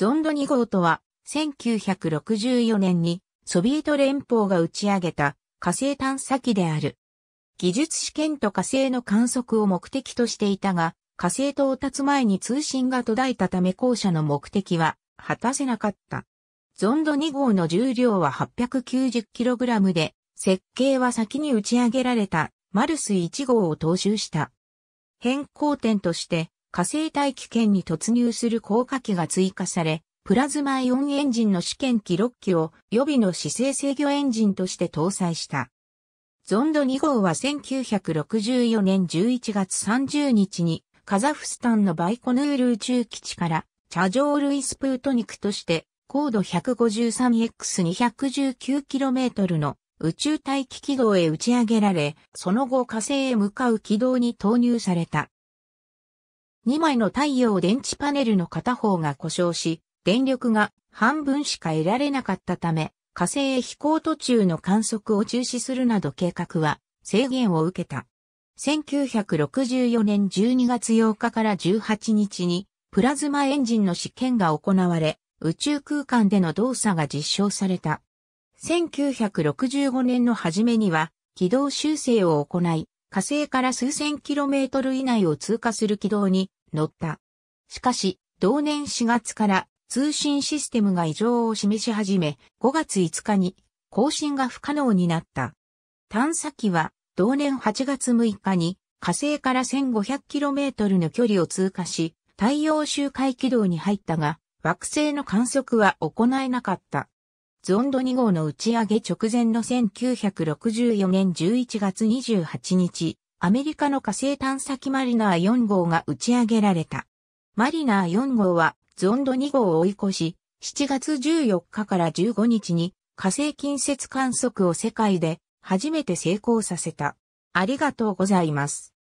ゾンド2号とは、1964年にソビエト連邦が打ち上げた火星探査機である。技術試験と火星の観測を目的としていたが、火星到達前に通信が途絶えたため校舎の目的は果たせなかった。ゾンド2号の重量は 890kg で、設計は先に打ち上げられたマルス1号を踏襲した。変更点として、火星大気圏に突入する降下機が追加され、プラズマイオンエンジンの試験機6機を予備の姿勢制御エンジンとして搭載した。ゾンド2号は1964年11月30日にカザフスタンのバイコヌール宇宙基地からチャジョールイスプートニクとして高度 153X219km の宇宙大気軌道へ打ち上げられ、その後火星へ向かう軌道に投入された。2枚の太陽電池パネルの片方が故障し、電力が半分しか得られなかったため、火星へ飛行途中の観測を中止するなど計画は制限を受けた。1964年12月8日から18日にプラズマエンジンの試験が行われ、宇宙空間での動作が実証された。1965年の初めには軌道修正を行い、火星から数千キロメートル以内を通過する軌道に乗った。しかし、同年4月から通信システムが異常を示し始め、5月5日に更新が不可能になった。探査機は同年8月6日に火星から 1500km の距離を通過し、太陽周回軌道に入ったが、惑星の観測は行えなかった。ゾンド2号の打ち上げ直前の1964年11月28日、アメリカの火星探査機マリナー4号が打ち上げられた。マリナー4号はゾンド2号を追い越し、7月14日から15日に火星近接観測を世界で初めて成功させた。ありがとうございます。